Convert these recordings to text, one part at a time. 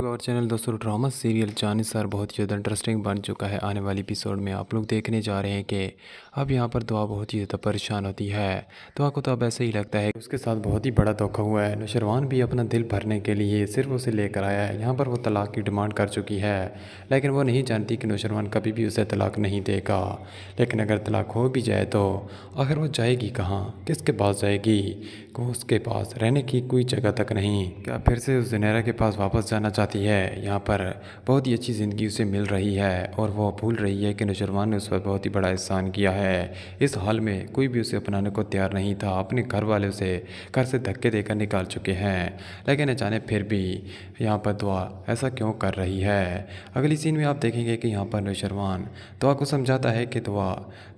to our channel दोस्तों drama serial जानी sir बहुत ही ज़्यादा इंटरेस्टिंग बन चुका है आने वाली एपिसोड में आप लोग देखने जा रहे हैं कि अब यहाँ पर दुआ तो बहुत ही ज़्यादा परेशान होती है दुआ तो को तो अब ऐसे ही लगता है उसके साथ बहुत ही बड़ा धोखा हुआ है नौशरवान भी अपना दिल भरने के लिए सिर्फ उसे लेकर आया है यहाँ पर वो तलाक की डिमांड कर चुकी है लेकिन वो नहीं जानती कि नौशरवान कभी भी उसे तलाक नहीं देगा लेकिन अगर तलाक हो भी जाए तो आखिर वो जाएगी कहाँ किसके पास जाएगी को उसके पास रहने की कोई जगह तक नहीं क्या फिर से उस जनेरा के पास वापस जाना चाहती आती है यहाँ पर बहुत ही अच्छी ज़िंदगी उसे मिल रही है और वह भूल रही है कि नौजवान ने उस पर बहुत ही बड़ा एहसान किया है इस हाल में कोई भी उसे अपनाने को तैयार नहीं था अपने घर वाले उसे घर से धक्के देकर निकाल चुके हैं लेकिन अचानक फिर भी यहाँ पर दुआ ऐसा क्यों कर रही है अगली सीन में आप देखेंगे कि यहाँ पर नौशरवान दुआ को समझाता है कि दुआ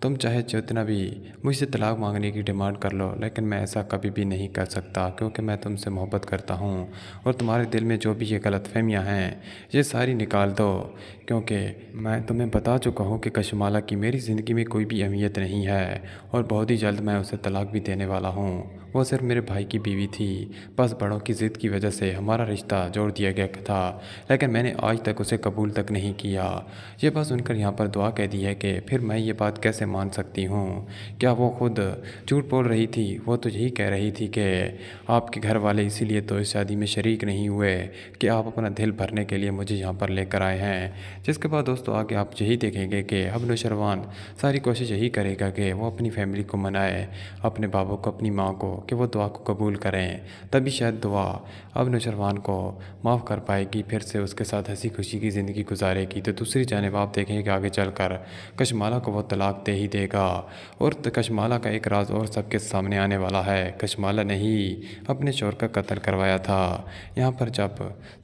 तुम चाहे जितना भी मुझसे तलाक मांगने की डिमांड कर लो लेकिन मैं ऐसा कभी भी नहीं कर सकता क्योंकि मैं तुमसे मोहब्बत करता हूँ और तुम्हारे दिल में जो भी ये गलत गलतफहमियाँ हैं ये सारी निकाल दो क्योंकि मैं तुम्हें बता चुका हूँ कि कशमाला की मेरी ज़िंदगी में कोई भी अहमियत नहीं है और बहुत ही जल्द मैं उसे तलाक भी देने वाला हूँ वो सिर्फ मेरे भाई की बीवी थी बस बड़ों की ज़िद की वजह से हमारा रिश्ता जोड़ दिया गया था लेकिन मैंने आज तक उसे कबूल तक नहीं किया ये बस सुनकर यहाँ पर दुआ कह दी है कि फिर मैं ये बात कैसे मान सकती हूँ क्या वो खुद झूठ बोल रही थी वो तो यही कह रही थी कि आपके घर वाले इसीलिए तो इस शादी में शरीक नहीं हुए कि आप अपना दिल भरने के लिए मुझे यहाँ पर लेकर आए हैं जिसके बाद दोस्तों आगे आप यही देखेंगे कि अब नौशरवान सारी कोशिश यही करेगा कि वो अपनी फैमिली को मनाए अपने बाबू को अपनी माँ को कि वो दुआ को कबूल करें तभी शायद दुआ अब नौजवान को माफ़ कर पाएगी फिर से उसके साथ हंसी खुशी की ज़िंदगी गुजारेगी तो दूसरी जानब आप देखें कि आगे चल कर कशमाला को वो तलाक दे ही देगा और कशमाला का एक राज और सबके सामने आने वाला है कशमाला ने ही अपने शोर का कत्ल करवाया था यहाँ पर जब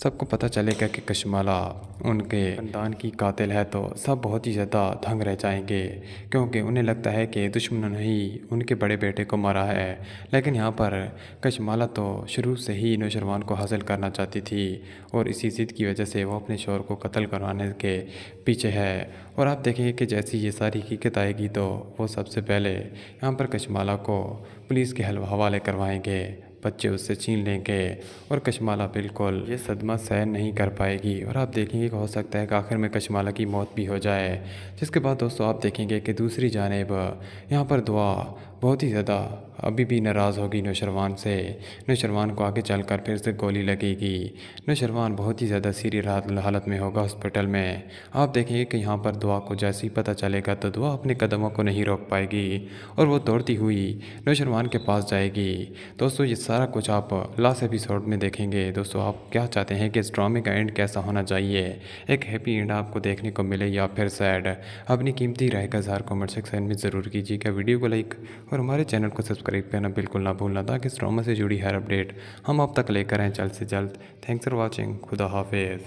सबको पता चलेगा कि कशमाला उनके खानदान की कातिल है तो सब बहुत ही ज़्यादा धंग रह जाएंगे क्योंकि उन्हें लगता है कि दुश्मनों ने ही उनके बड़े बेटे को मारा है लेकिन लेकिन यहाँ पर कशमाला तो शुरू से ही नौशरवान को हासिल करना चाहती थी और इसी ज़िद की वजह से वो अपने शोर को कत्ल करवाने के पीछे है और आप देखेंगे कि जैसी ये सारी हकीकत आएगी तो वो सबसे पहले यहाँ पर कशमाला को पुलिस के हवाले करवाएँगे बच्चे उससे छीन लेंगे और कशमाला बिल्कुल ये सदमा सह नहीं कर पाएगी और आप देखेंगे कि हो सकता है कि आखिर में कशमाला की मौत भी हो जाए जिसके बाद दोस्तों आप देखेंगे कि दूसरी जानेब यहाँ पर दुआ बहुत ही ज़्यादा अभी भी नाराज़ होगी नौशरवान से नौशरवान को आगे चलकर फिर से गोली लगेगी नौशरवान बहुत ही ज़्यादा सीरियस हालत में होगा हॉस्पिटल में आप देखेंगे कि यहाँ पर दुआ को जैसे ही पता चलेगा तो दुआ अपने कदमों को नहीं रोक पाएगी और वो दौड़ती हुई नौशरवान के पास जाएगी दोस्तों ये सारा कुछ आप लास्ट एपिसोड में देखेंगे दोस्तों आप क्या चाहते हैं कि इस ड्रामे का एंड कैसा होना चाहिए एक हैप्पी एंड आपको देखने को मिले या फिर सैड अपनी कीमती राय का इजहार कॉमेंट सेक्शन में ज़रूर कीजिएगा वीडियो को लाइक और हमारे चैनल को सब्सक्राइब करना बिल्कुल ना भूलना ताकि इस ड्रामा से जुड़ी हर अपडेट हम आप तक लेकर आएँ जल्द से जल्द थैंक्स फॉर वॉचिंग खुदा हाफिज़